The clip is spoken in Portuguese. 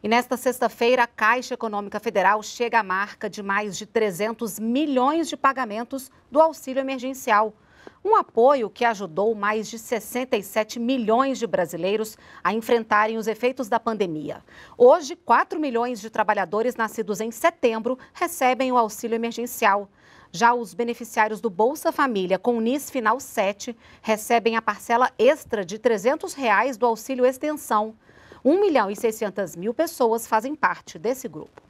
E nesta sexta-feira, a Caixa Econômica Federal chega à marca de mais de 300 milhões de pagamentos do auxílio emergencial. Um apoio que ajudou mais de 67 milhões de brasileiros a enfrentarem os efeitos da pandemia. Hoje, 4 milhões de trabalhadores nascidos em setembro recebem o auxílio emergencial. Já os beneficiários do Bolsa Família com NIS Final 7 recebem a parcela extra de R$ 300 reais do auxílio extensão. 1 milhão e 600 mil pessoas fazem parte desse grupo.